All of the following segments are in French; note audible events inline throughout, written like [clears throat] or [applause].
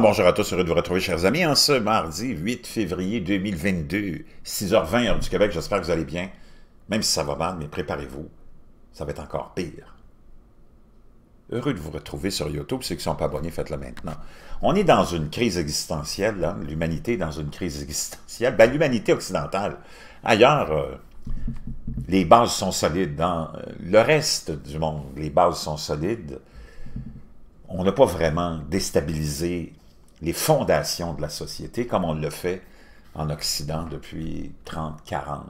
bonjour à tous, heureux de vous retrouver, chers amis, en ce mardi 8 février 2022, 6h20 heure du Québec. J'espère que vous allez bien. Même si ça va mal, mais préparez-vous, ça va être encore pire. Heureux de vous retrouver sur YouTube. Ceux qui ne sont pas abonnés, faites-le maintenant. On est dans une crise existentielle, l'humanité est dans une crise existentielle. Ben, l'humanité occidentale. Ailleurs, euh, les bases sont solides. Dans euh, le reste du monde, les bases sont solides on n'a pas vraiment déstabilisé les fondations de la société, comme on le fait en Occident depuis 30, 40,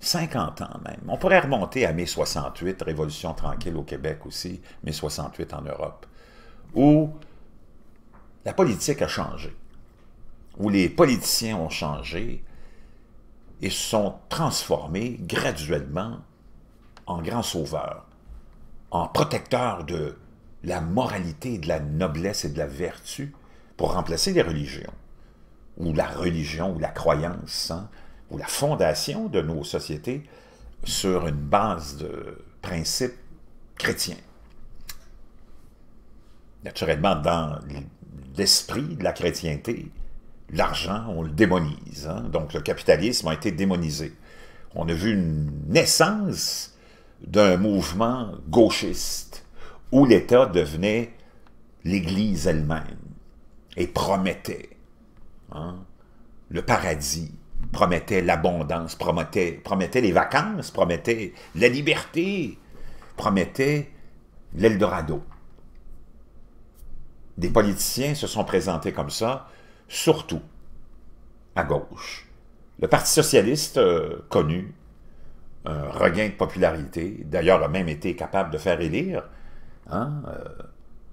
50 ans même. On pourrait remonter à mai 68, Révolution tranquille au Québec aussi, mai 68 en Europe, où la politique a changé, où les politiciens ont changé et se sont transformés graduellement en grands sauveurs, en protecteurs de la moralité, de la noblesse et de la vertu, pour remplacer les religions, ou la religion, ou la croyance, hein, ou la fondation de nos sociétés sur une base de principes chrétiens. Naturellement, dans l'esprit de la chrétienté, l'argent, on le démonise. Hein. Donc, le capitalisme a été démonisé. On a vu une naissance d'un mouvement gauchiste où l'État devenait l'Église elle-même et promettait hein? le paradis, promettait l'abondance, promettait, promettait les vacances, promettait la liberté, promettait l'Eldorado. Des politiciens se sont présentés comme ça, surtout à gauche. Le Parti socialiste euh, connu un regain de popularité, d'ailleurs a même été capable de faire élire hein, euh,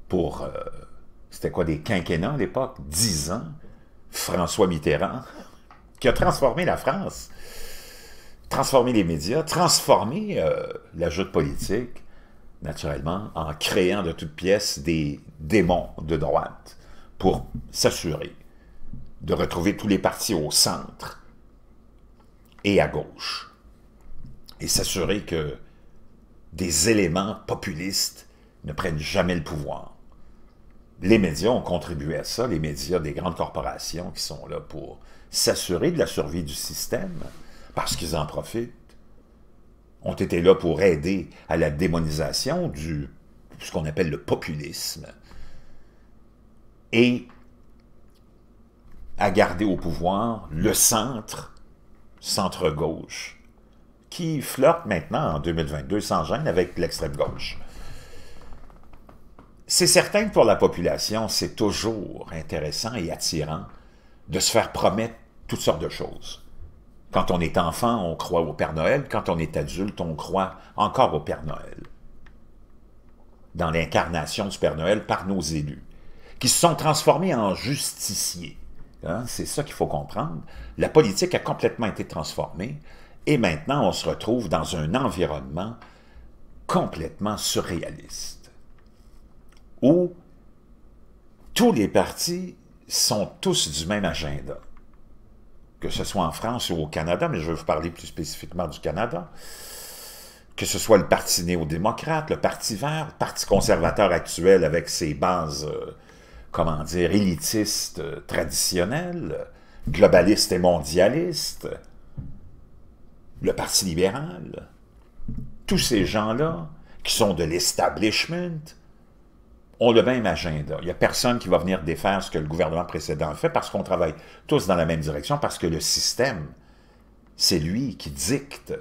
pour euh, c'était quoi, des quinquennats à l'époque, Dix ans, François Mitterrand, qui a transformé la France, transformé les médias, transformé euh, la joute politique, naturellement, en créant de toutes pièces des démons de droite pour s'assurer de retrouver tous les partis au centre et à gauche, et s'assurer que des éléments populistes ne prennent jamais le pouvoir les médias ont contribué à ça, les médias des grandes corporations qui sont là pour s'assurer de la survie du système, parce qu'ils en profitent, ont été là pour aider à la démonisation du ce qu'on appelle le populisme, et à garder au pouvoir le centre, centre-gauche, qui flirte maintenant en 2022 sans gêne avec l'extrême-gauche. C'est certain que pour la population, c'est toujours intéressant et attirant de se faire promettre toutes sortes de choses. Quand on est enfant, on croit au Père Noël. Quand on est adulte, on croit encore au Père Noël. Dans l'incarnation du Père Noël par nos élus, qui se sont transformés en justiciers. Hein? C'est ça qu'il faut comprendre. La politique a complètement été transformée et maintenant on se retrouve dans un environnement complètement surréaliste où tous les partis sont tous du même agenda. Que ce soit en France ou au Canada, mais je veux vous parler plus spécifiquement du Canada, que ce soit le Parti néo-démocrate, le Parti vert, le Parti conservateur actuel avec ses bases, euh, comment dire, élitistes euh, traditionnelles, globalistes et mondialistes, le Parti libéral, tous ces gens-là qui sont de l'establishment, ont le même agenda. Il n'y a personne qui va venir défaire ce que le gouvernement précédent fait parce qu'on travaille tous dans la même direction, parce que le système, c'est lui qui dicte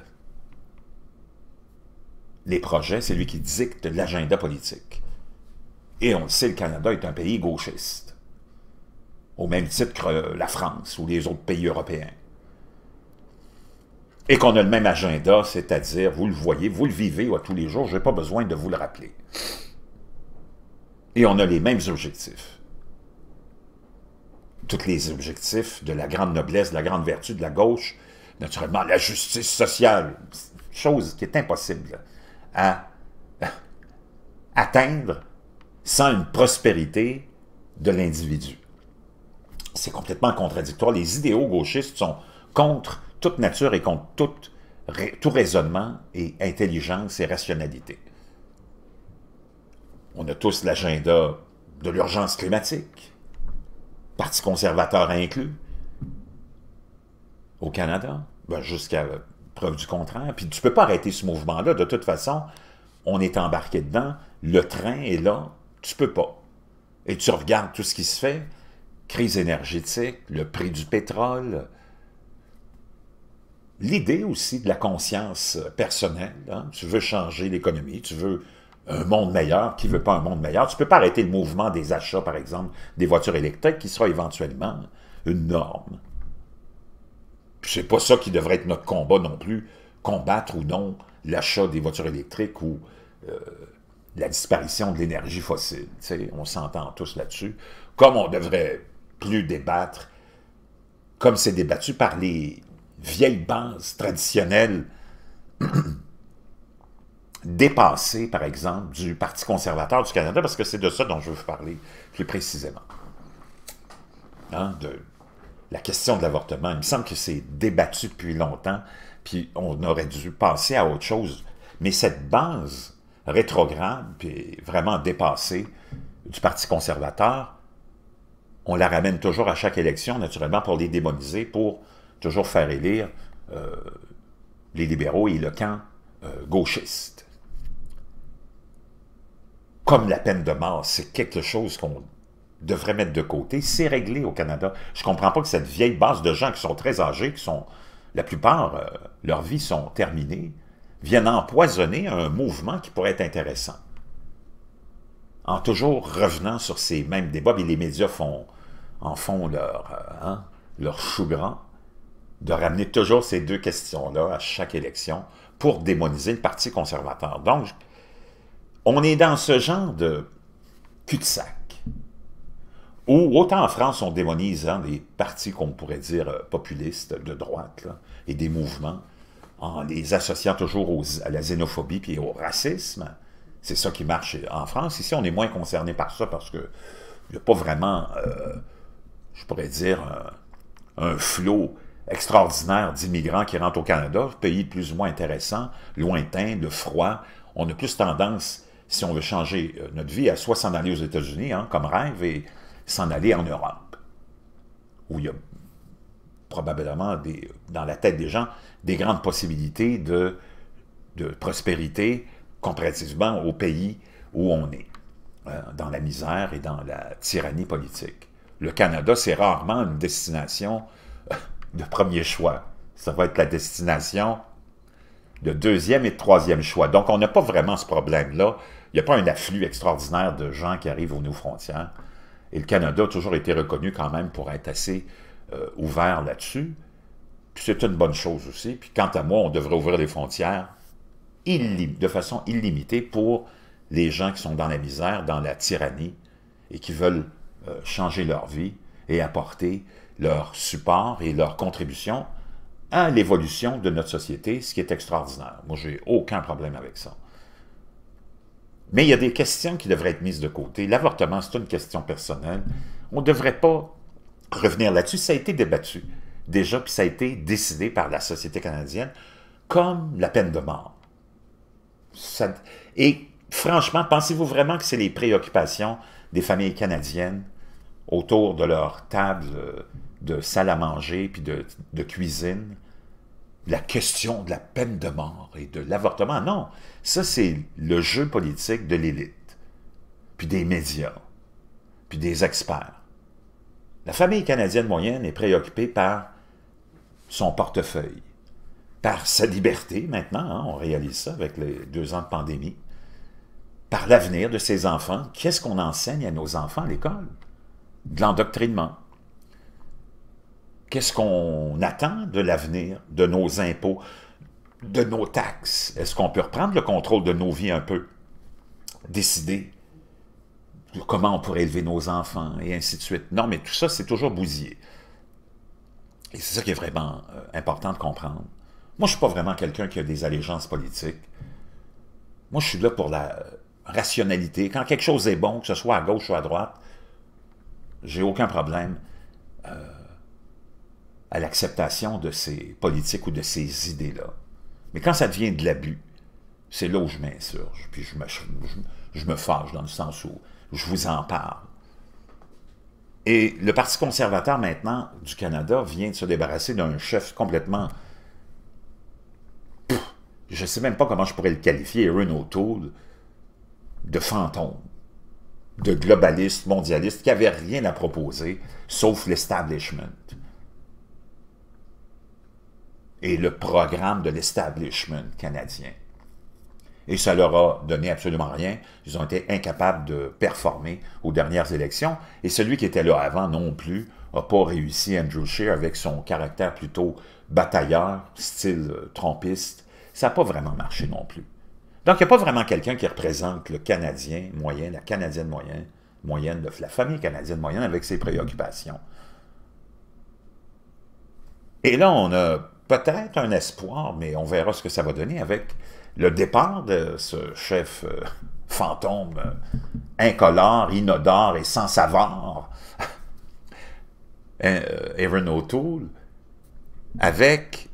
les projets, c'est lui qui dicte l'agenda politique. Et on le sait, le Canada est un pays gauchiste, au même titre que la France ou les autres pays européens. Et qu'on a le même agenda, c'est-à-dire, vous le voyez, vous le vivez à tous les jours, je n'ai pas besoin de vous le rappeler. Et on a les mêmes objectifs. Tous les objectifs de la grande noblesse, de la grande vertu, de la gauche, naturellement, la justice sociale, chose qui est impossible à atteindre sans une prospérité de l'individu. C'est complètement contradictoire. Les idéaux gauchistes sont contre toute nature et contre tout raisonnement et intelligence et rationalité on a tous l'agenda de l'urgence climatique, Parti conservateur inclus, au Canada, ben, jusqu'à preuve du contraire. Puis tu peux pas arrêter ce mouvement-là. De toute façon, on est embarqué dedans, le train est là, tu peux pas. Et tu regardes tout ce qui se fait, crise énergétique, le prix du pétrole, l'idée aussi de la conscience personnelle. Hein. Tu veux changer l'économie, tu veux un monde meilleur. Qui veut pas un monde meilleur? Tu peux pas arrêter le mouvement des achats, par exemple, des voitures électriques, qui sera éventuellement une norme. C'est pas ça qui devrait être notre combat non plus, combattre ou non l'achat des voitures électriques ou euh, la disparition de l'énergie fossile. on s'entend tous là-dessus. Comme on devrait plus débattre, comme c'est débattu par les vieilles bases traditionnelles [clears throat] dépassé, par exemple, du Parti conservateur du Canada, parce que c'est de ça dont je veux vous parler plus précisément. Hein, de la question de l'avortement. Il me semble que c'est débattu depuis longtemps, puis on aurait dû passer à autre chose. Mais cette base rétrograde, puis vraiment dépassée du Parti conservateur, on la ramène toujours à chaque élection, naturellement, pour les démoniser, pour toujours faire élire euh, les libéraux et le camp euh, gauchiste comme la peine de mort, c'est quelque chose qu'on devrait mettre de côté. C'est réglé au Canada. Je ne comprends pas que cette vieille base de gens qui sont très âgés, qui sont, la plupart, euh, leur vie sont terminées, viennent empoisonner un mouvement qui pourrait être intéressant. En toujours revenant sur ces mêmes débats, et les médias font, en font leur, euh, hein, leur chou grand, de ramener toujours ces deux questions-là à chaque élection pour démoniser le Parti conservateur. Donc, on est dans ce genre de cul-de-sac où, autant en France, on démonise hein, des partis qu'on pourrait dire euh, populistes, de droite, et des mouvements, en les associant toujours aux, à la xénophobie et au racisme. C'est ça qui marche en France. Ici, on est moins concerné par ça parce qu'il n'y a pas vraiment, euh, je pourrais dire, un, flot extraordinaire d'immigrants qui rentrent au Canada, pays plus ou moins intéressant, lointain, de froid. On a plus tendance si on veut changer euh, notre vie, à soit s'en aller aux États-Unis hein, comme rêve et s'en aller en Europe, où il y a probablement dans la tête des gens des grandes possibilités de, prospérité comparativement au pays où on est, euh, dans la misère et dans la tyrannie politique. Le Canada, c'est rarement une destination euh, de premier choix. Ça va être la destination de deuxième et de troisième choix. Donc, on n'a pas vraiment ce problème-là. Il n'y a pas un afflux extraordinaire de gens qui arrivent aux nos frontières. Et le Canada a toujours été reconnu quand même pour être assez euh, ouvert là-dessus. Puis c'est une bonne chose aussi. Puis quant à moi, on devrait ouvrir les frontières de façon illimitée pour les gens qui sont dans la misère, dans la tyrannie et qui veulent euh, changer leur vie et apporter leur support et leur contribution à l'évolution de notre société, ce qui est extraordinaire. Moi, j'ai aucun problème avec ça. Mais il y a des questions qui devraient être mises de côté. L'avortement, c'est une question personnelle. On ne devrait pas revenir là-dessus. Ça a été débattu déjà, puis ça a été décidé par la société canadienne comme la peine de mort. Et franchement, pensez-vous vraiment que c'est les préoccupations des familles canadiennes autour de leur table euh, de salle à manger, puis de, cuisine, la question de la peine de mort et de l'avortement. Non, ça c'est le jeu politique de l'élite, puis des médias, puis des experts. La famille canadienne moyenne est préoccupée par son portefeuille, par sa liberté maintenant, hein, on réalise ça avec les deux ans de pandémie, par l'avenir de ses enfants. Qu'est-ce qu'on enseigne à nos enfants à l'école? De l'endoctrinement, Qu'est-ce qu'on attend de l'avenir, de nos impôts, de nos taxes? Est-ce qu'on peut reprendre le contrôle de nos vies un peu? Décider comment on pourrait élever nos enfants, et ainsi de suite. Non, mais tout ça, c'est toujours bousillé. Et c'est ça qui est vraiment euh, important de comprendre. Moi, je ne suis pas vraiment quelqu'un qui a des allégeances politiques. Moi, je suis là pour la rationalité. Quand quelque chose est bon, que ce soit à gauche ou à droite, j'ai aucun problème. Euh, à l'acceptation de ces politiques ou de ces idées-là. Mais quand ça devient de l'abus, c'est là où je m'insurge, puis je me, je, me fâche dans le sens où je vous en parle. Et le Parti conservateur maintenant du Canada vient de se débarrasser d'un chef complètement... je ne sais même pas comment je pourrais le qualifier, Erin O'Toole, de fantôme, de globaliste, mondialiste, qui n'avait rien à proposer, sauf l'establishment et le programme de l'establishment canadien. Et ça leur a donné absolument rien. Ils ont été incapables de performer aux dernières élections. Et celui qui était là avant non plus n'a pas réussi, Andrew Scheer, avec son caractère plutôt batailleur, style euh, trompiste. Ça n'a pas vraiment marché non plus. Donc, il n'y a pas vraiment quelqu'un qui représente le Canadien moyen, la Canadienne moyenne, moyenne de la famille canadienne moyenne avec ses préoccupations. Et là, on a peut-être un espoir, mais on verra ce que ça va donner avec le départ de ce chef euh, fantôme euh, incolore, inodore et sans savoir, Aaron [laughs] euh, O'Toole, avec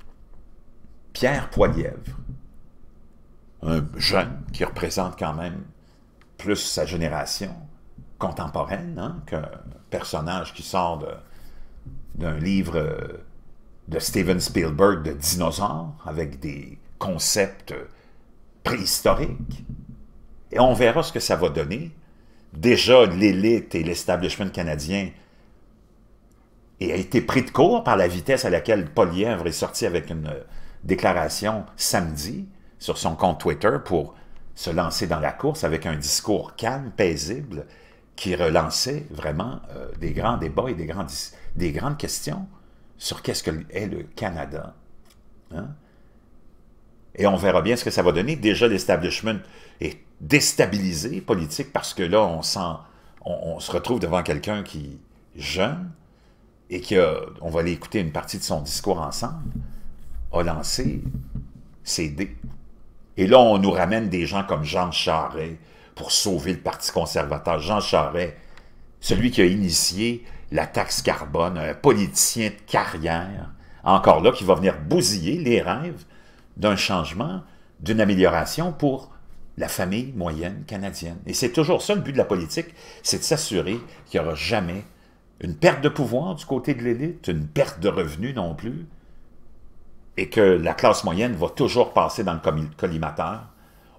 Pierre Poilièvre, un jeune qui représente quand même plus sa génération contemporaine hein, qu'un personnage qui sort d'un livre de Steven Spielberg de dinosaures avec des concepts préhistoriques. Et on verra ce que ça va donner. Déjà, l'élite et l'establishment canadien et a été pris de court par la vitesse à laquelle Polièvre est sorti avec une déclaration samedi sur son compte Twitter pour se lancer dans la course avec un discours calme, paisible, qui relançait vraiment euh, des grands débats et des, des grandes questions sur qu'est-ce que est le Canada. Hein? Et on verra bien ce que ça va donner. Déjà, l'establishment est déstabilisé politique parce que là, on, on se retrouve devant quelqu'un qui jeune et qui a, on va aller écouter une partie de son discours ensemble, a lancé ses dés. Et là, on nous ramène des gens comme Jean Charest pour sauver le Parti conservateur. Jean Charest, celui qui a initié la taxe carbone, un politicien de carrière, encore là, qui va venir bousiller les rêves d'un changement, d'une amélioration pour la famille moyenne canadienne. Et c'est toujours ça le but de la politique, c'est de s'assurer qu'il n'y aura jamais une perte de pouvoir du côté de l'élite, une perte de revenus non plus, et que la classe moyenne va toujours passer dans le collimateur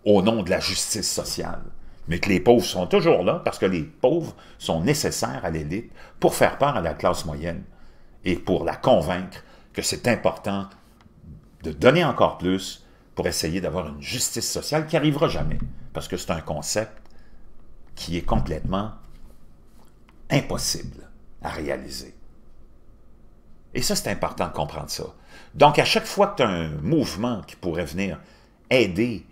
au nom de la justice sociale mais que les pauvres sont toujours là parce que les pauvres sont nécessaires à l'élite pour faire part à la classe moyenne et pour la convaincre que c'est important de donner encore plus pour essayer d'avoir une justice sociale qui n'arrivera jamais, parce que c'est un concept qui est complètement impossible à réaliser. Et ça, c'est important de comprendre ça. Donc, à chaque fois que tu as un mouvement qui pourrait venir aider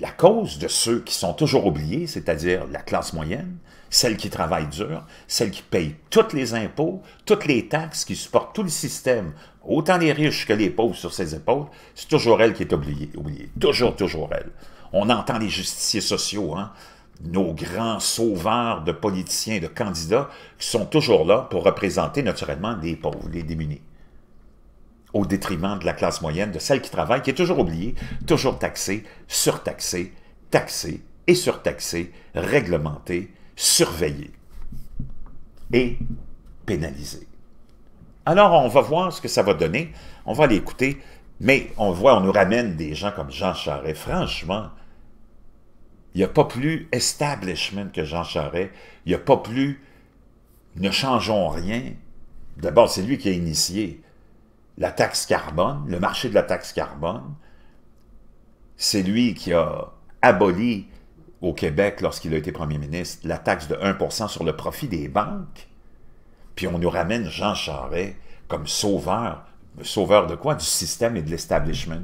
la cause de ceux qui sont toujours oubliés, c'est-à-dire la classe moyenne, celle qui travaille dur, celle qui paye tous les impôts, toutes les taxes, qui supportent tout le système, autant les riches que les pauvres sur ses épaules, c'est toujours elle qui est oubliée, oubliée. Toujours, toujours elle. On entend les justiciers sociaux, hein, nos grands sauveurs de politiciens, de candidats, qui sont toujours là pour représenter naturellement les pauvres, les démunis au détriment de la classe moyenne, de celle qui travaille, qui est toujours oubliée, toujours taxée, surtaxée, taxée et surtaxée, réglementée, surveillée et pénalisée. Alors, on va voir ce que ça va donner, on va l'écouter, mais on voit, on nous ramène des gens comme Jean Charest. Franchement, il n'y a pas plus establishment que Jean Charest, il n'y a pas plus ne changeons rien. D'abord, c'est lui qui a initié la taxe carbone, le marché de la taxe carbone, c'est lui qui a aboli au Québec, lorsqu'il a été premier ministre, la taxe de 1 sur le profit des banques. Puis on nous ramène Jean Charest comme sauveur. Sauveur de quoi? Du système et de l'establishment.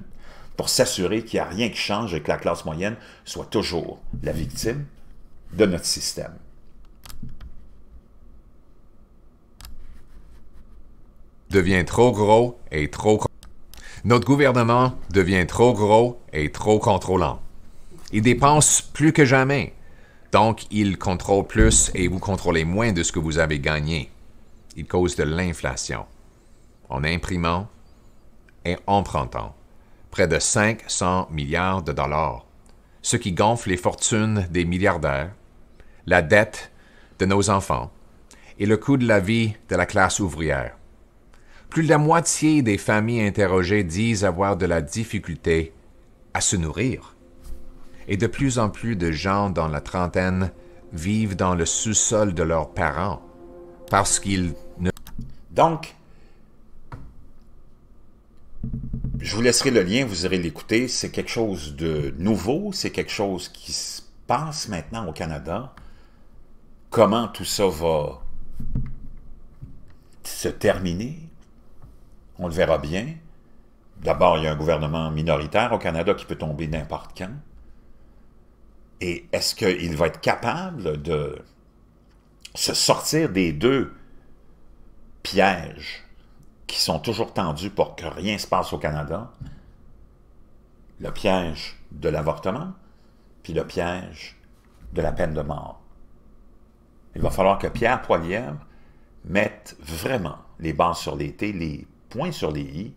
Pour s'assurer qu'il n'y a rien qui change et que la classe moyenne soit toujours la victime de notre système. devient trop gros et trop... Notre gouvernement devient trop gros et trop contrôlant. Il dépense plus que jamais. Donc, il contrôle plus et vous contrôlez moins de ce que vous avez gagné. Il cause de l'inflation. En imprimant et empruntant près de 500 milliards de dollars, ce qui gonfle les fortunes des milliardaires, la dette de nos enfants et le coût de la vie de la classe ouvrière. Plus de la moitié des familles interrogées disent avoir de la difficulté à se nourrir. Et de plus en plus de gens dans la trentaine vivent dans le sous-sol de leurs parents parce qu'ils ne... Donc, je vous laisserai le lien, vous irez l'écouter. C'est quelque chose de nouveau, c'est quelque chose qui se passe maintenant au Canada. Comment tout ça va se terminer? on le verra bien. D'abord, il y a un gouvernement minoritaire au Canada qui peut tomber n'importe quand. Et est-ce qu'il va être capable de se sortir des deux pièges qui sont toujours tendus pour que rien ne se passe au Canada? Le piège de l'avortement, puis le piège de la peine de mort. Il va falloir que Pierre Poilievre mette vraiment les bases sur l'été, les point sur les i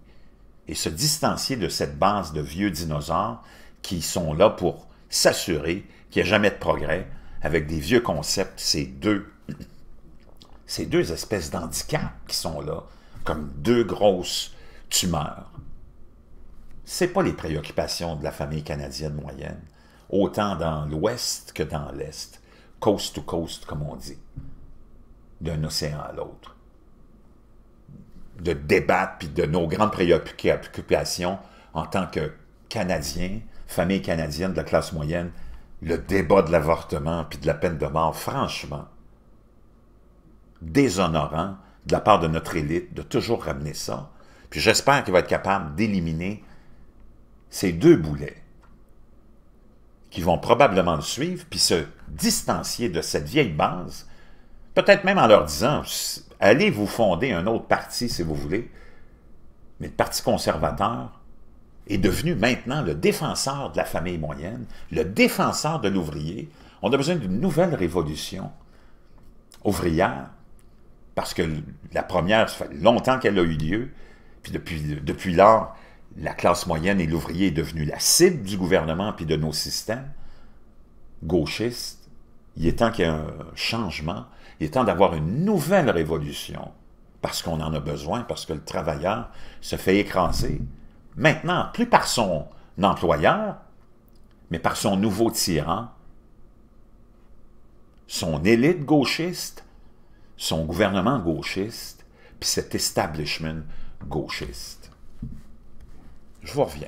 et se distancier de cette base de vieux dinosaures qui sont là pour s'assurer qu'il n'y a jamais de progrès avec des vieux concepts, ces deux, [clears throat] ces deux espèces d'handicap qui sont là, comme deux grosses tumeurs. Ce pas les préoccupations de la famille canadienne moyenne, autant dans l'Ouest que dans l'Est, coast to coast, comme on dit, d'un océan à l'autre de débattre puis de nos grandes préoccupations en tant que Canadiens, famille canadienne de la classe moyenne, le débat de l'avortement puis de la peine de mort, franchement, déshonorant de la part de notre élite de toujours ramener ça. Puis j'espère qu'il va être capable d'éliminer ces deux boulets qui vont probablement le suivre, puis se distancier de cette vieille base peut-être même en leur disant, allez vous fonder un autre parti si vous voulez, mais le Parti conservateur est devenu maintenant le défenseur de la famille moyenne, le défenseur de l'ouvrier. On a besoin d'une nouvelle révolution ouvrière, parce que la première, ça fait longtemps qu'elle a eu lieu, puis depuis, depuis lors, la classe moyenne et l'ouvrier est devenu la cible du gouvernement puis de nos systèmes gauchistes. Il est temps qu'il y ait un changement il est temps d'avoir une nouvelle révolution, parce qu'on en a besoin, parce que le travailleur se fait écraser, maintenant, plus par son employeur, mais par son nouveau tyran, son élite gauchiste, son gouvernement gauchiste, puis cet establishment gauchiste. Je vous reviens.